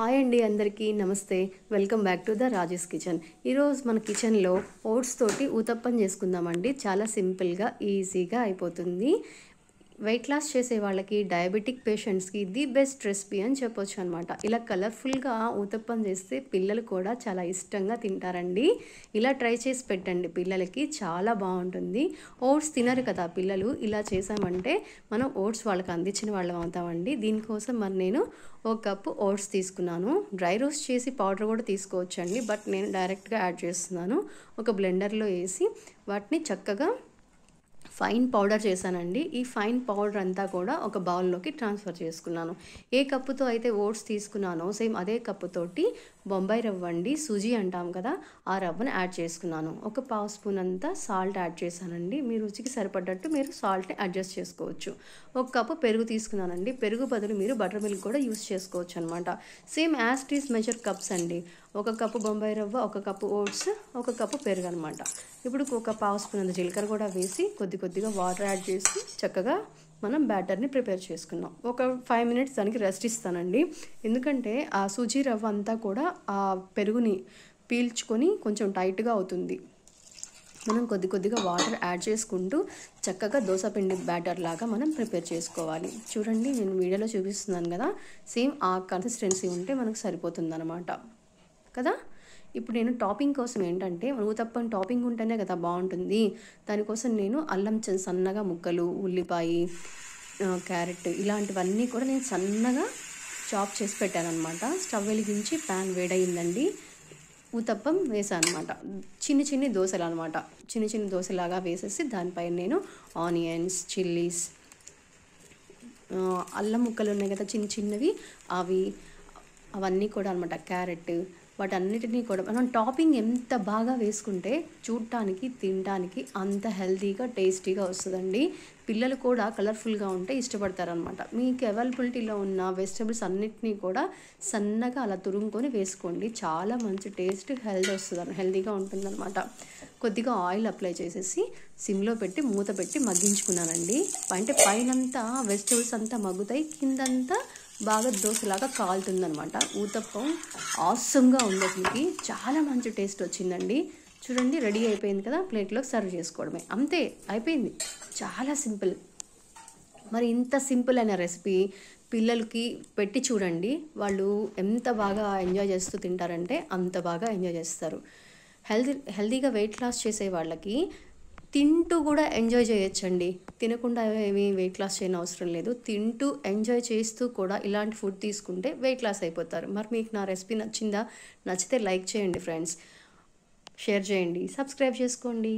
hi అండి అందరికీ నమస్తే welcome back to the Rajesh kitchen ఈరోజు మన కిచెన్లో ఓట్స్ తోటి ఊతప్పం చేసుకుందామండి చాలా సింపుల్గా ఈజీగా అయిపోతుంది వెయిట్ లాస్ చేసే వాళ్ళకి డయాబెటిక్ పేషెంట్స్కి ది బెస్ట్ రెసిపీ అని చెప్పొచ్చు అనమాట ఇలా కలర్ఫుల్గా ఊతప్పం చేస్తే పిల్లలు కూడా చాలా ఇష్టంగా తింటారండి ఇలా ట్రై చేసి పెట్టండి పిల్లలకి చాలా బాగుంటుంది ఓట్స్ తినరు కదా పిల్లలు ఇలా చేసామంటే మనం ఓట్స్ వాళ్ళకి అందించిన వాళ్ళం అవుతామండి దీనికోసం మరి నేను ఒక కప్పు ఓట్స్ తీసుకున్నాను డ్రై రోస్ట్ చేసి పౌడర్ కూడా తీసుకోవచ్చండి బట్ నేను డైరెక్ట్గా యాడ్ చేస్తున్నాను ఒక బ్లెండర్లో వేసి వాటిని చక్కగా ఫైన్ పౌడర్ చేశానండి ఈ ఫైన్ పౌడర్ అంతా కూడా ఒక బౌల్లోకి ట్రాన్స్ఫర్ చేసుకున్నాను ఏ కప్పుతో అయితే ఓట్స్ తీసుకున్నానో సేమ్ అదే కప్పుతోటి బొంబాయి రవ్వ అండి సుజీ అంటాం కదా ఆ రవ్వను యాడ్ చేసుకున్నాను ఒక పావు స్పూన్ అంతా సాల్ట్ యాడ్ చేశానండి మీ రుచికి సరిపడ్డట్టు మీరు సాల్ట్ని అడ్జస్ట్ చేసుకోవచ్చు ఒక కప్పు పెరుగు తీసుకున్నానండి పెరుగు బదులు మీరు బటర్ మిల్క్ కూడా యూస్ చేసుకోవచ్చు అనమాట same as is measure cups అండి ఒక కప్పు బొంబాయి రవ్వ ఒక కప్పు ఓట్స్ ఒక కప్పు పెరుగు అనమాట ఇప్పుడు ఒక పావు స్పూన్ అంత జీలకర్ర కూడా వేసి కొద్ది కొద్దిగా వాటర్ యాడ్ చేసి చక్కగా మనం బ్యాటర్ని ప్రిపేర్ చేసుకున్నాం ఒక ఫైవ్ మినిట్స్ దానికి రెస్ట్ ఇస్తానండి ఎందుకంటే ఆ సూజీ రవ్వ అంతా కూడా ఆ పెరుగుని పీల్చుకొని కొంచెం టైట్గా అవుతుంది మనం కొద్ది కొద్దిగా వాటర్ యాడ్ చేసుకుంటూ చక్కగా పిండి బ్యాటర్ లాగా మనం ప్రిపేర్ చేసుకోవాలి చూడండి నేను వీడియోలో చూపిస్తున్నాను కదా సేమ్ ఆ కన్సిస్టెన్సీ ఉంటే మనకు సరిపోతుంది కదా ఇప్పుడు నేను టాపింగ్ కోసం ఏంటంటే ఊతప్పం టాపింగ్ ఉంటేనే కదా బాగుంటుంది దానికోసం నేను అల్లం చ సన్నగా ముక్కలు ఉల్లిపాయ క్యారెట్ ఇలాంటివన్నీ కూడా నేను సన్నగా చాప్ చేసి పెట్టానమాట స్టవ్ వెలిగించి ప్యాన్ వేడయిందండి ఊతప్పం వేసాను అనమాట చిన్న చిన్న దోశలు అనమాట చిన్న చిన్న దోశలాగా వేసేసి దానిపైన నేను ఆనియన్స్ చిల్లీస్ అల్లం ముక్కలు ఉన్నాయి కదా చిన్న చిన్నవి అవి అవన్నీ కూడా అనమాట క్యారెట్ వాటన్నిటినీ కూడా మనం టాపింగ్ ఎంత బాగా వేసుకుంటే చూడటానికి తినడానికి అంత హెల్తీగా టేస్టీగా వస్తుందండి పిల్లలు కూడా కలర్ఫుల్గా ఉంటే ఇష్టపడతారనమాట మీకు అవైలబిలిటీలో ఉన్న వెజిటబుల్స్ అన్నిటినీ కూడా సన్నగా అలా తురుముకొని వేసుకోండి చాలా మంచి టేస్ట్ హెల్త్ వస్తుంది హెల్తీగా ఉంటుందన్నమాట కొద్దిగా ఆయిల్ అప్లై చేసేసి సిమ్లో పెట్టి మూత పెట్టి మగ్గించుకున్నానండి అంటే పైనంతా వెజిటబుల్స్ అంతా మగ్గుతాయి కిందంతా బాగా దోశలాగా కాలుతుందనమాట ఊతప్పం ఆసంగా ఉంది అసలుకి చాలా మంచి టేస్ట్ వచ్చిందండి చూడండి రెడీ అయిపోయింది కదా ప్లేట్లో సర్వ్ చేసుకోవడమే అంతే అయిపోయింది చాలా సింపుల్ మరి ఇంత సింపుల్ అయిన రెసిపీ పిల్లలకి పెట్టి చూడండి వాళ్ళు ఎంత బాగా ఎంజాయ్ చేస్తూ తింటారంటే అంత బాగా ఎంజాయ్ చేస్తారు హెల్దీ హెల్దీగా వెయిట్ లాస్ చేసే వాళ్ళకి తింటూ కూడా ఎంజాయ్ చేయొచ్చండి తినకుండా ఏమీ వెయిట్ లాస్ చేయని అవసరం లేదు తింటూ ఎంజాయ్ చేస్తూ కూడా ఇలాంటి ఫుడ్ తీసుకుంటే వెయిట్ లాస్ అయిపోతారు మరి మీకు నా రెసిపీ నచ్చిందా నచ్చితే లైక్ చేయండి ఫ్రెండ్స్ షేర్ చేయండి సబ్స్క్రైబ్ చేసుకోండి